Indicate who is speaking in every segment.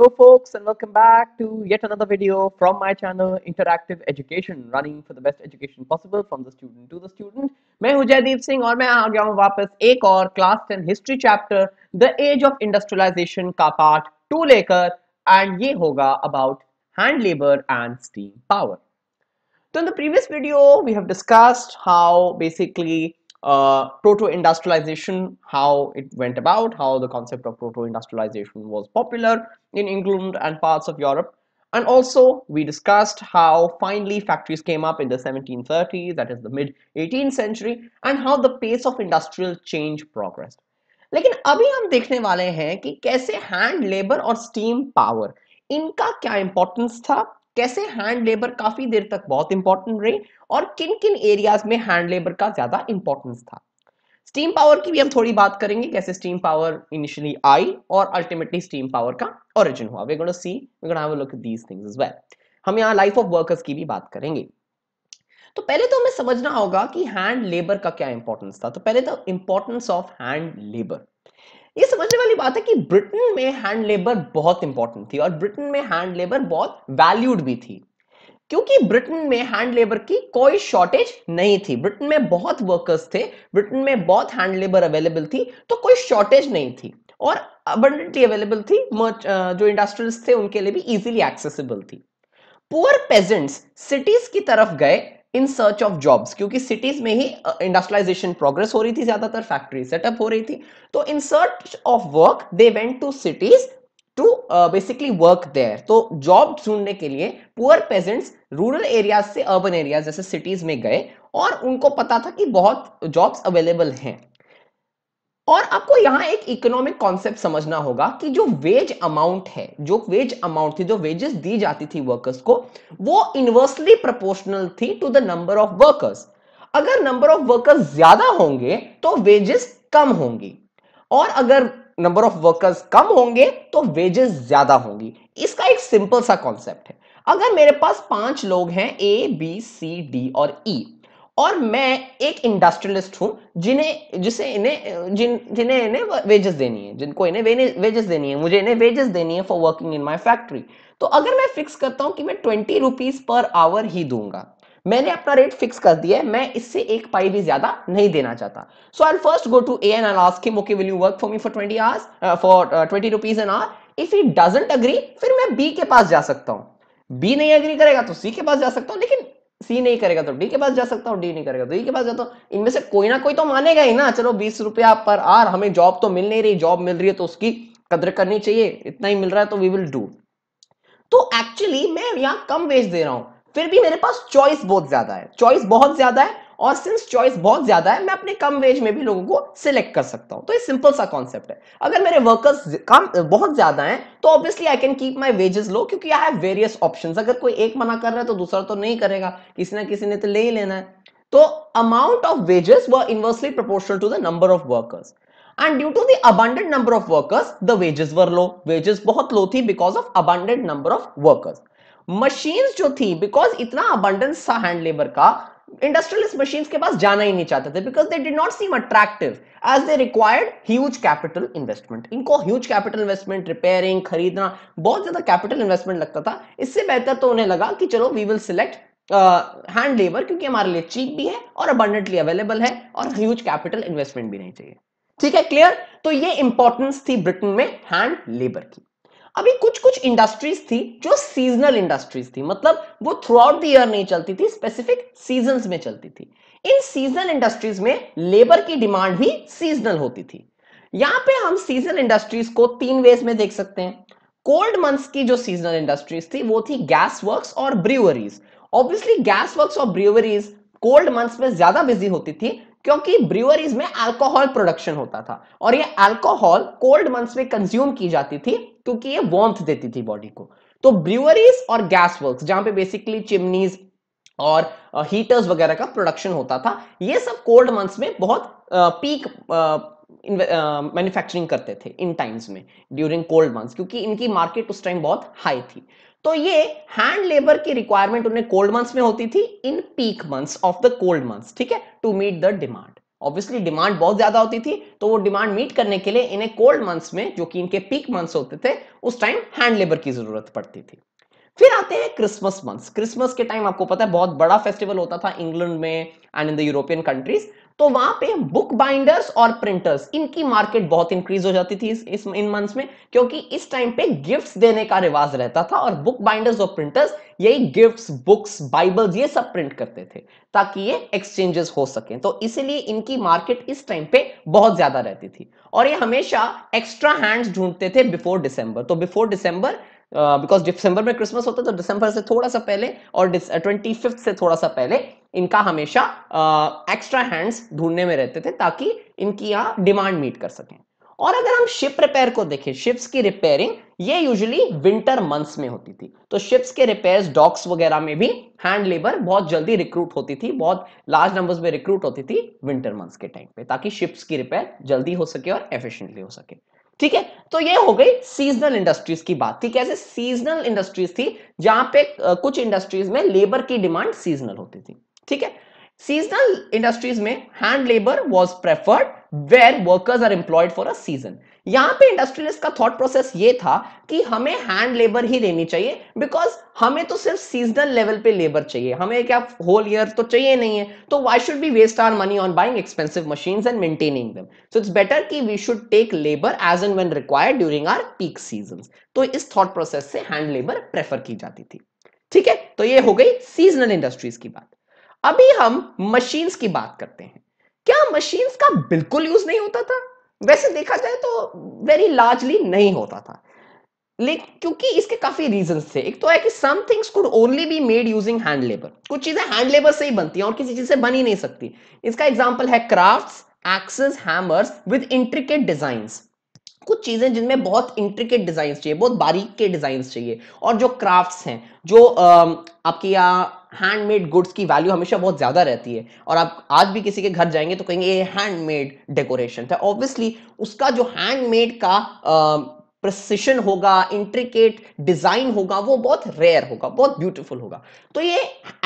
Speaker 1: Hello folks and welcome back to yet another video from my channel Interactive Education running for the best education possible from the student to the student. मैं हूं जयदीप सिंह और मैं आ गया हूं वापस एक और class 10 history chapter, the Age of Industrialization का 2 लेकर and ये होगा about hand labour and steam power. So in the previous video we have discussed how basically uh, proto-industrialization, how it went about, how the concept of proto-industrialization was popular in England and parts of Europe. And also we discussed how finally factories came up in the 1730s, that is the mid 18th century, and how the pace of industrial change progressed. लेकिन अभी हम देखने वाले हैं कि कैसे hand labour और steam power इनका क्या इंपॉर्टेंस था कैसे हैंड लेबर काफी देर तक बहुत इंपॉर्टेंट रही और किन किन एरियाज में हैंड लेबर का ज्यादा इंपॉर्टेंस था स्टीम पावर की भी हम थोड़ी बात करेंगे कैसे स्टीम पावर इनिशियली आई और अल्टीमेटली स्टीम पावर का ओरिजिन हुआ we see we have a look at these things well हम यहाँ लाइफ ऑफ वर्कर्स की भी बात करेंगे तो पहले तो हमें समझना होगा कि हैंड लेबर का क्या इंपॉर्टेंस था तो पहले तो इंपॉर्टेंस ऑफ हैंड लेबर ये समझने वाली बात है कि ब्रिटेन में हैंड लेबर बहुत इंपॉर्टेंट थी और ब्रिटेन में हैंड लेबर बहुत वैल्यूड भी थी क्योंकि ब्रिटेन में हैंड लेबर की कोई शॉर्टेज नहीं थी ब्रिटेन में बहुत वर्कर्स थे ब्रिटेन में बहुत हैंड लेबर अवेलेबल थी तो कोई शॉर्टेज नहीं थी और अबंडेंटली अवेलेबल थी जो इंडस्ट्रियल्स थे उनके लिए भी इजीली एक्सेसिबल थी पुअर पेजेंट्स सिटीज की तरफ गए इन सर्च ऑफ जॉब्स क्योंकि सिटीज में ही इंडस्ट्रियलाइजेशन प्रोग्रेस हो रही थी ज्यादातर फैक्ट्री सेटअप हो रही थी तो in search of work they went to cities to basically work there तो जॉब ढूंढने के लिए पुअर पेजेंट्स रूरल एरियाज से अर्बन एरियाज जैसे सिटीज में गए और उनको पता था कि बहुत जॉब्स अवेलेबल हैं और आपको यहां एक इकोनॉमिक कॉन्सेप्ट समझना होगा कि जो वेज अमाउंट है जो वेज अमाउंट थी जो वेजेस दी जाती थी वर्कर्स को वो इनवर्सली प्रोपोर्शनल थी to the number of workers अगर नंबर ऑफ वर्कर्स ज्यादा होंगे तो वेजेस कम होंगी और अगर नंबर ऑफ वर्कर्स कम होंगे तो वेजेस ज्यादा होंगी इसका एक सिंपल सा कॉन्सेप्ट है अगर मेरे पास पांच लोग हैं ए बी सी डी और ई e, और मैं एक इंडस्ट्रियलिस्ट हूं जिन्हें जिसे इन्हें जिन जिन्हें इन्हें वेजेस देनी है जिनको इन्हें वेजेस देनी है मुझे इन्हें वेजेस देनी है for working in my factory तो अगर मैं फिक्स करता हूं कि मैं ट्वेंटी रुपीज पर आवर ही दूंगा मैंने अपना रेट फिक्स कर दिया है मैं इससे एक पाई भी ज्यादा नहीं देना चाहता so I first go to a an and ask him okay will you work for me for twenty hours for twenty rupees an hour if he doesn't agree फिर मैं बी के पास जा सकता हूं बी नहीं अग्री करेगा तो सी के पास जा सकता हूं लेकिन सी नहीं करेगा तो डी के पास जा सकता हूँ डी नहीं करेगा तो ई के पास जाता हूँ इनमें से कोई ना कोई तो मानेगा ही ना चलो बीस रुपया पर आर हमें जॉब तो मिल नहीं रही जॉब मिल रही है तो उसकी कदर करनी चाहिए इतना ही मिल रहा है तो वी विल डू तो एक्चुअली मैं यहाँ कम वेज दे रहा हूँ फिर भी मेरे पास चॉइस बहुत ज्यादा है चॉइस बहुत ज्यादा है और सिंस चॉइस बहुत ज्यादा है मैं अपने कम वेज में भी लोगों को सिलेक्ट कर सकता हूं तो ये सिंपल सा कॉन्सेप्ट है अगर मेरे वर्कर्स काम बहुत ज्यादा हैं तो obviously I can keep my wages low क्योंकि आई हैव वेरियस ऑप्शंस अगर कोई एक मना कर रहा है तो दूसरा तो नहीं करेगा किसी ना किसी ने तो ले ही लेना है तो amount of wages were inversely proportional to the number of workers and due to the abundant number of workers the wages were low wages बहुत लो थी because of abundant number of workers machines जो थी because इतना abundance था hand labour का industrialist machine के पास जाना ही नहीं चाहते थे because they did not seem attractive as they required huge capital investment इनको ह्यूज कैपिटल इन्वेस्टमेंट रिपेयरिंग खरीदना बहुत ज्यादा कैपिटल इन्वेस्टमेंट लगता था इससे बेहतर तो उन्हें लगा कि चलो we will select hand labour क्योंकि हमारे लिए चीप भी है और अबंडेंटली अवेलेबल है और ह्यूज कैपिटल इन्वेस्टमेंट भी नहीं चाहिए ठीक है क्लियर तो ये इंपॉर्टेंस थी ब्रिटेन में हैंड लेबर की अभी कुछ कुछ इंडस्ट्रीज थी जो सीजनल इंडस्ट्रीज थी मतलब वो थ्रू आउट द ईयर नहीं चलती थी स्पेसिफिक सीजन में चलती थी इन सीजनल इंडस्ट्रीज में लेबर की डिमांड भी सीजनल होती थी यहां पे हम सीजनल इंडस्ट्रीज को तीन वेज में देख सकते हैं कोल्ड मंथ्स की जो सीजनल इंडस्ट्रीज थी वो थी गैस वर्क्स और ब्रिवरीज ऑब्वियसली गैस वर्क्स और ब्रिवरीज कोल्ड मंथ्स में ज्यादा बिजी होती थी क्योंकि ब्रिवरीज में अल्कोहल प्रोडक्शन होता था और ये अल्कोहल कोल्ड मंथ्स में कंज्यूम की जाती थी क्योंकि ये वॉर्म्थ देती थी बॉडी को तो ब्रिवरीज और गैस वर्क जहां पे बेसिकली चिमनीज और हीटर्स uh, वगैरह का प्रोडक्शन होता था ये सब कोल्ड मंथ्स में बहुत पीक uh, मैन्युफैक्चरिंग uh, करते थे इन टाइम्स में ड्यूरिंग कोल्ड मंथ्स क्योंकि इनकी मार्केट उस टाइम बहुत हाई थी तो ये हैंड लेबर की रिक्वायरमेंट उन्हें कोल्ड मंथ्स में होती थी in peak months of the cold months ठीक है to meet the demand obviously demand बहुत ज्यादा होती थी तो वो डिमांड मीट करने के लिए इन्हें कोल्ड मंथ्स में जो कि इनके पीक मंथ्स होते थे उस टाइम हैंड लेबर की जरूरत पड़ती थी फिर आते हैं क्रिसमस मंथ्स क्रिसमस के टाइम आपको पता है बहुत बड़ा फेस्टिवल होता था इंग्लैंड में and in the European countries तो वहां पे बुक बाइंडर्स और प्रिंटर्स इनकी मार्केट बहुत इंक्रीज हो जाती थी इस, इस इन मंथ्स में क्योंकि इस टाइम पे गिफ्ट्स देने का रिवाज रहता था और बुक बाइंडर्स और प्रिंटर्स यही गिफ्ट्स बुक्स बाइबल्स ये सब प्रिंट करते थे ताकि ये एक्सचेंजेस हो सके तो इसीलिए इनकी मार्केट इस टाइम पे बहुत ज्यादा रहती थी और ये हमेशा एक्स्ट्रा हैंड्स ढूंढते थे बिफोर डिसंबर तो before December because uh, December में क्रिसमस होता है तो डिसंबर से थोड़ा सा पहले और ट्वेंटी फिफ्थ से थोड़ा सा पहले इनका हमेशा एक्स्ट्रा हैंड्स ढूंढने में रहते थे ताकि इनकी यहाँ डिमांड मीट कर सकें और अगर हम शिप रिपेयर को देखें शिप्स की रिपेयरिंग ये यूजुअली विंटर मंथ्स में होती थी तो शिप्स के रिपेयर्स डॉक्स वगैरह में भी हैंड लेबर बहुत जल्दी रिक्रूट होती थी बहुत लार्ज नंबर्स में रिक्रूट होती थी विंटर मंथ्स के टाइम पे ताकि शिप्स की रिपेयर जल्दी हो सके और एफिशिएंटली हो सके ठीक है तो ये हो गई सीजनल इंडस्ट्रीज की बात थी कैसे सीजनल इंडस्ट्रीज थी जहां पे कुछ इंडस्ट्रीज में लेबर की डिमांड सीजनल होती थी ठीक है सीजनल इंडस्ट्रीज में hand labour was preferred where workers are employed for a season यहां पे इंडस्ट्रियलिस्ट का थॉट प्रोसेस ये था कि हमें हैंड लेबर ही लेनी चाहिए बिकॉज हमें तो सिर्फ सीजनल लेवल पे लेबर चाहिए हमें क्या होल ईयर तो चाहिए नहीं है तो why should we waste our money on buying expensive machine and maintaining them so it's better कि we should take labour as and when required during our peak season तो इस थॉट प्रोसेस से hand labour prefer की जाती थी ठीक है तो ये हो गई सीजनल इंडस्ट्रीज की बात अभी हम मशीन्स की बात करते हैं क्या मशीन्स का बिल्कुल यूज नहीं होता था वैसे देखा जाए तो वेरी लार्जली नहीं होता था लेकिन क्योंकि इसके काफी रीजन थे एक तो है कि some things could only be made using hand labour कुछ चीजें हैंड लेबर से ही बनती हैं और किसी चीज से बन ही नहीं सकती इसका एग्जाम्पल है crafts axes hammers with intricate designs कुछ चीजें जिनमें बहुत इंट्रिकेट डिजाइन चाहिए बहुत बारीक के डिजाइन चाहिए और जो क्राफ्ट हैं जो आपके यहाँ हैंडमेड गुड्स की वैल्यू हमेशा बहुत ज़्यादा रहती है और आप आज भी किसी के घर जाएंगे तो कहेंगे ये हैंडमेड डेकोरेशन था ऑब्वियसली उसका जो हैंडमेड का प्रसिशन होगा इंट्रिकेट डिजाइन होगा वो बहुत रेयर होगा बहुत ब्यूटीफुल होगा तो ये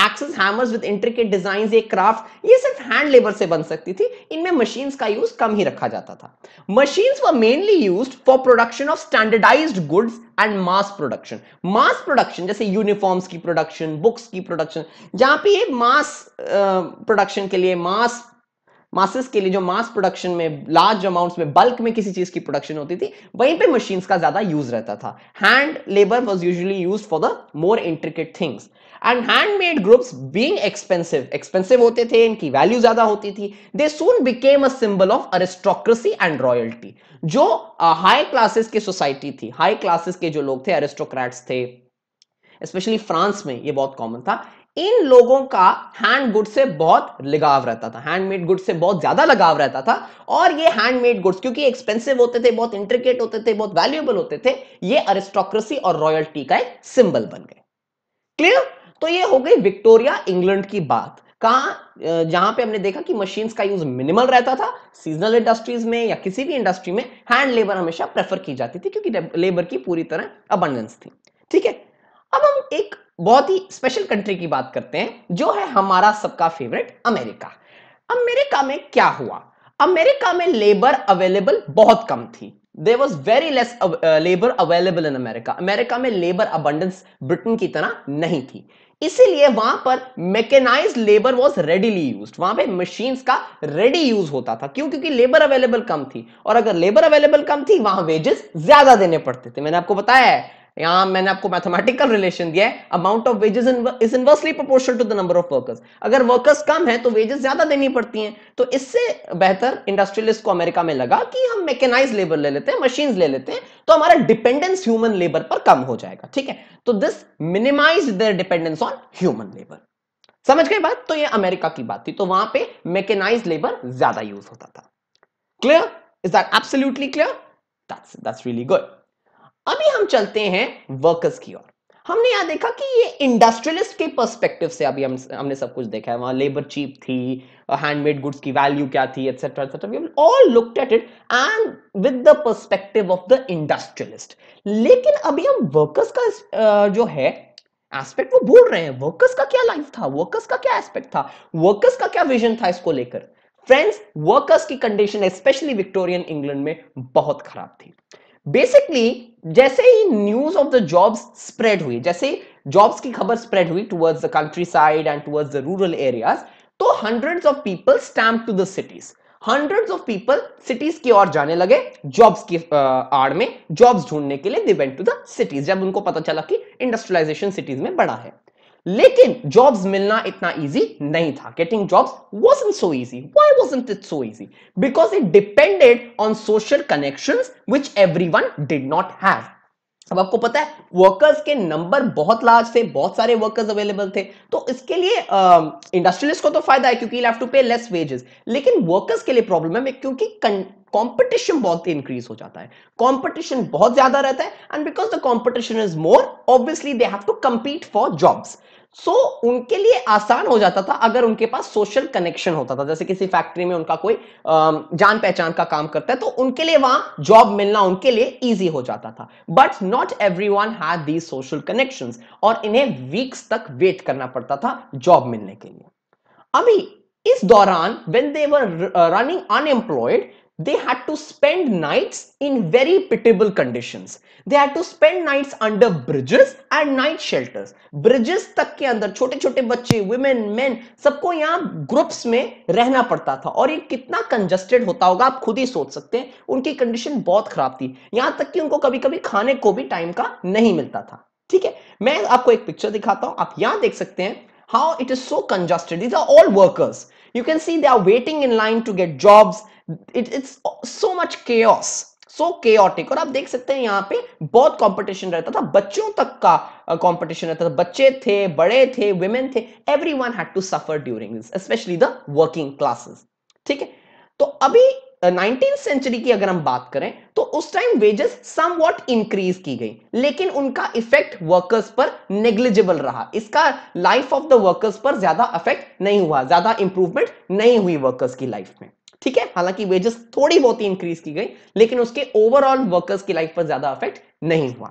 Speaker 1: axes hammers with intricate design ये क्राफ्ट ये सिर्फ हैंड लेबर से बन सकती थी इनमें मशीन का यूज कम ही रखा जाता था मशीन व mainly use for production of standardise goods and mass production mass production जैसे यूनिफॉर्म्स की प्रोडक्शन बुक्स की प्रोडक्शन जहां पर मास प्रोडक्शन के लिए मास मासेस के लिए जो मास प्रोडक्शन में लार्ज अमाउंट्स में बल्क में किसी चीज की प्रोडक्शन होती थी वहीं पे मशीन्स का ज्यादा यूज रहता था hand labour was usually used for the more intricate things and handmade groups being expensive expensive होते थे इनकी वैल्यू ज्यादा होती थी they soon became a symbol of aristocracy and royalty जो हाई uh, क्लासेस की सोसाइटी थी हाई क्लासेस के जो लोग थे अरेस्टोक्रेट्स थे स्पेशली फ्रांस में ये बहुत कॉमन था इन लोगों का हैंड गुड से बहुत लगाव रहता था हैंडमेड गुड से बहुत ज्यादा लगाव रहता था और ये हैंडमेड गुड्स क्योंकि एक्सपेंसिव होते थे बहुत इंट्रिकेट होते थे बहुत वैल्यूएबल होते थे ये अरिस्टोक्रेसी और रॉयल्टी का एक सिंबल बन गए क्लियर तो ये हो गई विक्टोरिया इंग्लैंड की बात कहा जहां पे हमने देखा कि मशीन का यूज मिनिमल रहता था सीजनल इंडस्ट्रीज में या किसी भी इंडस्ट्री में हैंड लेबर हमेशा प्रेफर की जाती थी क्योंकि लेबर की पूरी तरह अबंडेंस थी ठीक है अब हम एक बहुत ही स्पेशल कंट्री की बात करते हैं जो है हमारा सबका फेवरेट अमेरिका अमेरिका में क्या हुआ अमेरिका में लेबर अवेलेबल बहुत कम थी there was very less labour available in America America में लेबर अबंडेंस ब्रिटेन की तरह नहीं थी इसीलिए वहां पर mechanise labour was readily use वहां पे मशीन का रेडी यूज होता था क्यों क्योंकि लेबर अवेलेबल कम थी और अगर लेबर अवेलेबल कम थी वहां वेजेस ज्यादा देने पड़ते थे मैंने आपको बताया है यहां मैंने आपको मैथमेटिकल रिलेशन दिया है amount of wages is inversely proportional to the number of workers अगर वर्कर्स कम है तो वेजेस ज्यादा देनी पड़ती हैं तो इससे बेहतर इंडस्ट्रियलिस्ट को अमेरिका में लगा कि हम मैकेनाइज लेबर ले लेते हैं मशीन ले लेते हैं तो हमारा डिपेंडेंस ह्यूमन लेबर पर कम हो जाएगा ठीक है तो this minimise their dependence on human labour समझ गए बात तो ये अमेरिका की बात थी तो वहां पे मैकेनाइज लेबर ज्यादा यूज होता था clear is that absolutely clear that's that's really good अभी हम चलते हैं वर्कर्स की ओर हमने यहां देखा कि ये इंडस्ट्रियलिस्ट के पर्सपेक्टिव से अभी हम हमने सब कुछ देखा है वहां लेबर चीप थी हैंडमेड गुड्स की वैल्यू क्या थी etcetera etcetera all looked at it and with the perspective of the industrialist लेकिन अभी हम वर्कर्स का जो है एस्पेक्ट वो बोल रहे हैं वर्कर्स का क्या लाइफ था वर्कर्स का क्या एस्पेक्ट था वर्कर्स का क्या विजन था इसको लेकर फ्रेंड्स वर्कर्स की कंडीशन स्पेशली विक्टोरियन इंग्लैंड में बहुत खराब थी बेसिकली जैसे ही news of the jobs spread हुई जैसे जॉब्स की खबर स्प्रेड हुई towards the countryside and towards the rural areas तो hundreds of people stamp to the cities hundreds of people cities की ओर जाने लगे जॉब्स की आड़ में जॉब्स ढूंढने के लिए दिवेंट टू द सिटीज जब उनको पता चला कि इंडस्ट्रियलाइजेशन सिटीज में बड़ा है लेकिन जॉब्स मिलना इतना इजी नहीं था getting jobs was so easy why was it so easy because it depended on social connection which everyone did not have अब आपको पता है वर्कर्स के नंबर बहुत लार्ज थे बहुत सारे वर्कर्स अवेलेबल थे तो इसके लिए इंडस्ट्रियलिस्ट को तो फायदा है क्योंकि have to pay less wages लेकिन वर्कर्स के लिए प्रॉब्लम है क्योंकि कंपटीशन बहुत इंक्रीज हो जाता है कंपटीशन बहुत ज्यादा रहता है and because the competition is more obviously they have to compete for jobs so so, उनके लिए आसान हो जाता था अगर उनके पास सोशल कनेक्शन होता था जैसे किसी फैक्ट्री में उनका कोई जान पहचान का काम करता है तो उनके लिए वहां जॉब मिलना उनके लिए इजी हो जाता था बट नॉट एवरी वन है दीज सोशल कनेक्शन और इन्हें वीक्स तक वेट करना पड़ता था जॉब मिलने के लिए अभी इस दौरान when they were running unemployed they had to spend nights in very pitiable conditions. They had to spend nights under bridges and night shelters. Bridges तक के अंदर छोटे छोटे बच्चे women, men सबको यहाँ groups में रहना पड़ता था और ये कितना congested होता होगा आप खुद ही सोच सकते हैं उनकी condition बहुत खराब थी यहाँ तक कि उनको कभी कभी खाने को भी time का नहीं मिलता था ठीक है मैं आपको एक picture दिखाता हूँ आप यहाँ देख सकते हैं how it is so congested. These are all workers. You can see they are waiting in line to get jobs. It it's so much के सो केटिक और आप देख सकते हैं यहाँ पे बहुत कंपटीशन रहता था बच्चों तक का कंपटीशन रहता था बच्चे थे बड़े थे वुमेन थे everyone had to suffer during specially the working classes ठीक है तो अभी नाइनटीन सेंचुरी की अगर हम बात करें तो उस time wages somewhat increase की गई लेकिन उनका इफेक्ट वर्कर्स पर नेग्लिजिबल रहा इसका लाइफ ऑफ द वर्कर्स पर ज्यादा इफेक्ट नहीं हुआ ज्यादा इंप्रूवमेंट नहीं हुई वर्कर्स की लाइफ में ठीक है हालांकि वेजेस थोड़ी बहुत ही इंक्रीज की गई लेकिन उसके ओवरऑल वर्कर्स की लाइफ पर ज्यादा अफेक्ट नहीं हुआ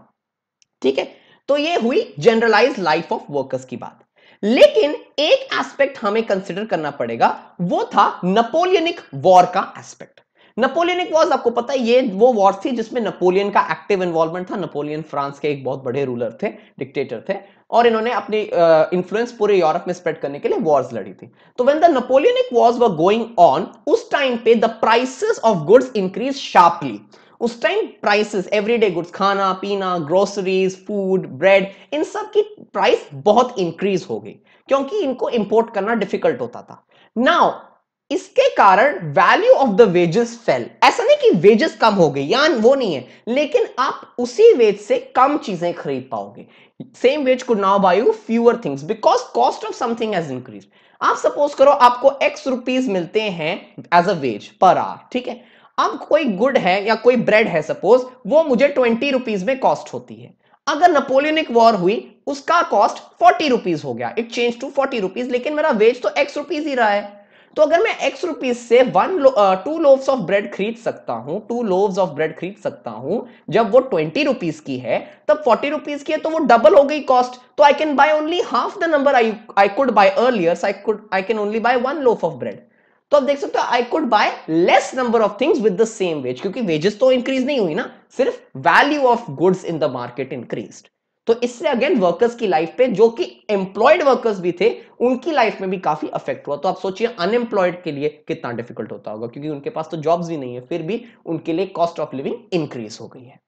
Speaker 1: ठीक है तो ये हुई जनरलाइज लाइफ ऑफ वर्कर्स की बात लेकिन एक एस्पेक्ट हमें कंसिडर करना पड़ेगा वो था नेपोलियनिक वॉर का एस्पेक्ट नेपोलियनिक वॉर्स आपको पता है ये वो वॉर्स थी जिसमें नेपोलियन का एक्टिव इन्वॉल्वमेंट था नेपोलियन फ्रांस के एक बहुत बड़े रूलर थे डिक्टेटर थे और इन्होंने अपनी इन्फ्लुएंस पूरे यूरोप में स्प्रेड करने के लिए वॉर्स लड़ी थी तो when the Napoleonic wars were going on उस टाइम पे the prices of goods increase sharply उस टाइम प्राइसेस एवरीडे गुड्स खाना पीना ग्रोसरीज फूड ब्रेड इन सब की प्राइस बहुत इंक्रीज हो गई क्योंकि इनको इंपोर्ट करना डिफिकल्ट होता था नाउ इसके कारण value of the wages fell ऐसा नहीं कि वेजेस कम हो गई या वो नहीं है लेकिन आप उसी वेज से कम चीजें खरीद पाओगे same wage could now buy you fewer things because cost of something has increase आप सपोज करो आपको एक्स रुपीज मिलते हैं as a wage per hour ठीक है अब कोई गुड है या कोई ब्रेड है सपोज वो मुझे ट्वेंटी रुपीज में कॉस्ट होती है अगर नेपोलियनिक वॉर हुई उसका कॉस्ट फोर्टी रुपीज हो गया it change to forty rupees लेकिन मेरा वेज तो एक्स रुपीज ही रहा है तो अगर मैं एक्स रुपीज से one two loaves of bread खरीद सकता हूं टू लोव्स ऑफ ब्रेड खरीद सकता हूं जब वो ट्वेंटी रुपीज की है तब फोर्टी रुपीज की है तो वो डबल हो गई कॉस्ट तो I can buy only half the number I I could buy earlier I could I can only buy one loaf of bread तो आप देख सकते हो I could buy less number of things with the same wage क्योंकि wages तो increase नहीं हुई ना सिर्फ value of goods in the market increased तो इससे अगेन वर्कर्स की लाइफ पे जो कि एम्प्लॉयड वर्कर्स भी थे उनकी लाइफ में भी काफी अफेक्ट हुआ तो आप सोचिए अनएम्प्लॉयड के लिए कितना डिफिकल्ट होता होगा क्योंकि उनके पास तो जॉब्स भी नहीं है फिर भी उनके लिए कॉस्ट ऑफ लिविंग इंक्रीज हो गई है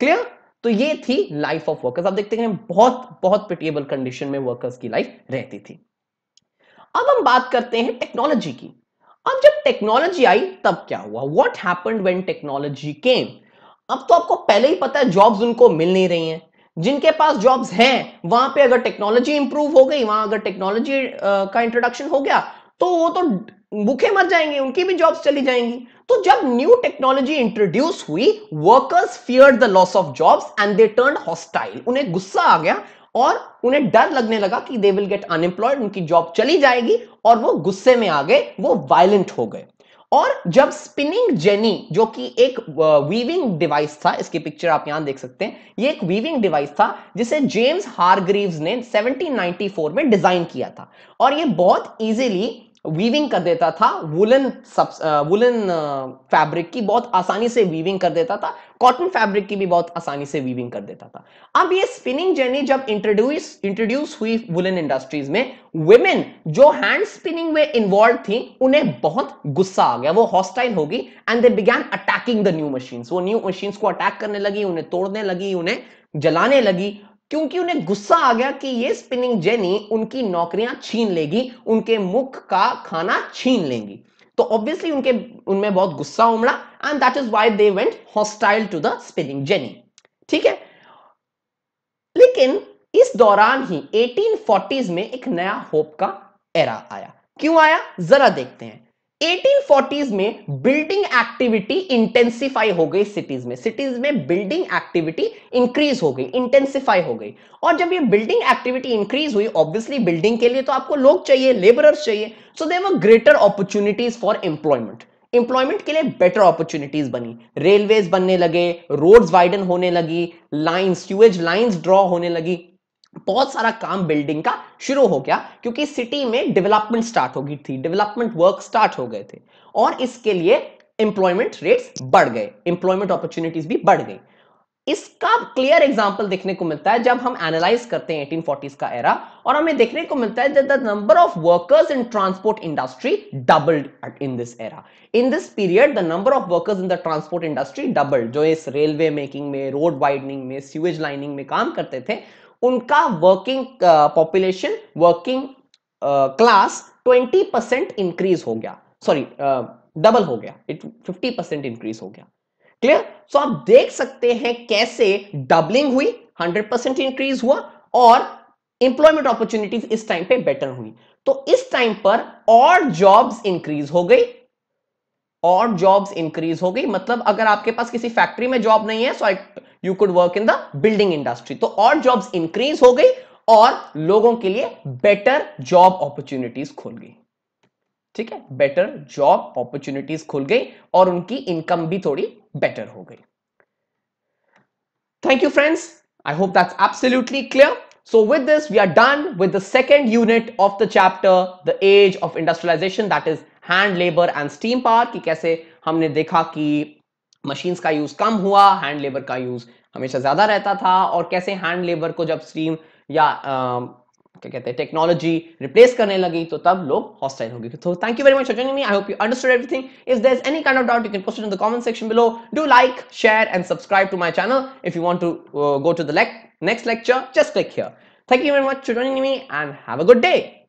Speaker 1: क्लियर तो ये थी लाइफ ऑफ वर्कर्स आप देखते हैं बहुत बहुत पिटिएबल कंडीशन में वर्कर्स की लाइफ रहती थी अब हम बात करते हैं टेक्नोलॉजी की अब जब टेक्नोलॉजी आई तब क्या हुआ what happened when technology came अब तो आपको पहले ही पता है जॉब्स उनको मिल नहीं रही हैं जिनके पास जॉब्स हैं वहां पे अगर टेक्नोलॉजी इंप्रूव हो गई वहां अगर टेक्नोलॉजी का इंट्रोडक्शन हो गया तो वो तो भूखे मर जाएंगे उनकी भी जॉब्स चली जाएंगी तो जब न्यू टेक्नोलॉजी इंट्रोड्यूस हुई workers fear the loss of jobs and they turn hostile उन्हें गुस्सा आ गया और उन्हें डर लगने लगा कि दे विल गेट अनएम्प्लॉयड उनकी जॉब चली जाएगी और वो गुस्से में आ गए वो वायलेंट हो गए और जब स्पिनिंग जेनी जो कि एक वीविंग uh, डिवाइस था इसकी पिक्चर आप यहां देख सकते हैं ये एक वीविंग डिवाइस था जिसे जेम्स हारग्रीव्स ने 1794 में डिजाइन किया था और ये बहुत इजीली वीविंग कर देता था वुलन सब वुलन फैब्रिक की बहुत आसानी से वीविंग कर देता था कॉटन फैब्रिक की भी बहुत आसानी से वीविंग कर देता था अब ये स्पिनिंग जर्नी जब इंट्रोड्यूस इंट्रोड्यूस हुई वुलन इंडस्ट्रीज में वुमेन जो हैंड स्पिनिंग में इन्वॉल्व थी उन्हें बहुत गुस्सा आ गया वो हॉस्टाइल होगी and they began attacking the new machine वो न्यू मशीन को अटैक करने लगी उन्हें तोड़ने लगी उन्हें जलाने लगी क्योंकि उन्हें गुस्सा आ गया कि ये स्पिनिंग जेनी उनकी नौकरियां छीन लेगी उनके मुख का खाना छीन लेंगी तो ऑब्वियसली उनके उनमें बहुत गुस्सा उमड़ा and that is why they went hostile to the spinning jenny ठीक है लेकिन इस दौरान ही 1840s में एक नया होप का एरा आया क्यों आया जरा देखते हैं 1840s में बिल्डिंग एक्टिविटी इंटेंसिफाई हो गई सिटीज में सिटीज में बिल्डिंग एक्टिविटी इंक्रीज हो गई इंटेंसिफाई हो गई और जब ये बिल्डिंग एक्टिविटी इंक्रीज हुई ऑब्वियसली बिल्डिंग के लिए तो आपको लोग चाहिए लेबरर्स चाहिए so they were greater opportunities for employment employment के लिए बेटर अपॉर्चुनिटीज बनी रेलवेज बनने लगे रोड्स वाइडन होने लगी लाइन सीवेज लाइंस ड्रॉ होने लगी बहुत सारा काम बिल्डिंग का शुरू हो गया क्योंकि सिटी में डेवलपमेंट स्टार्ट हो गई थी डेवलपमेंट वर्क स्टार्ट हो गए थे और इसके लिए एम्प्लॉयमेंट रेट्स बढ़ गए एम्प्लॉयमेंट अपॉर्चुनिटीज भी बढ़ गई इसका क्लियर एग्जांपल देखने को मिलता है जब हम एनालाइज करते हैं 1840s का एरा और हमें देखने को मिलता है the number of workers in transport industry doubled in this era in this period the number of workers in the transport industry doubled जो इस रेलवे मेकिंग में रोड वाइडनिंग में सीवेज लाइनिंग में काम करते थे उनका working population working class twenty percent increase हो गया सॉरी डबल uh, हो गया इट फिफ्टी परसेंट इंक्रीज हो गया क्लियर सो so, आप देख सकते हैं कैसे डबलिंग हुई 100 परसेंट इंक्रीज हुआ और इंप्लॉयमेंट अपॉर्चुनिटीज इस टाइम पे बेटर हुई तो इस टाइम पर और जॉब्स इंक्रीज हो गई और जॉब्स इंक्रीज हो गई मतलब अगर आपके पास किसी फैक्ट्री में जॉब नहीं है so I you could work in the building industry तो और जॉब्स इंक्रीज हो गई और लोगों के लिए बेटर जॉब अपॉर्चुनिटीज खोल गई ठीक है बेटर जॉब अपॉर्चुनिटीज खोल गई और उनकी इनकम भी थोड़ी बेटर हो गई thank you friends I hope that's absolutely clear so with this we are done with the second unit of the chapter the age of industrialisation that is hand labour and steam power की कैसे हमने देखा कि machines का use कम हुआ hand labour का use हमेशा ज्यादा रहता था और कैसे हैंड लेबर को जब स्ट्रीम या क्या कहते हैं टेक्नोलॉजी रिप्लेस करने लगी तो तब लोग हॉस्टाइल होगी तो thank you very much for joining me I hope you understood everything if there is any kind of doubt you can post it in the comment section below do like share and subscribe to my channel if you want to go to the next lecture just click here thank you very much for joining me and have a good day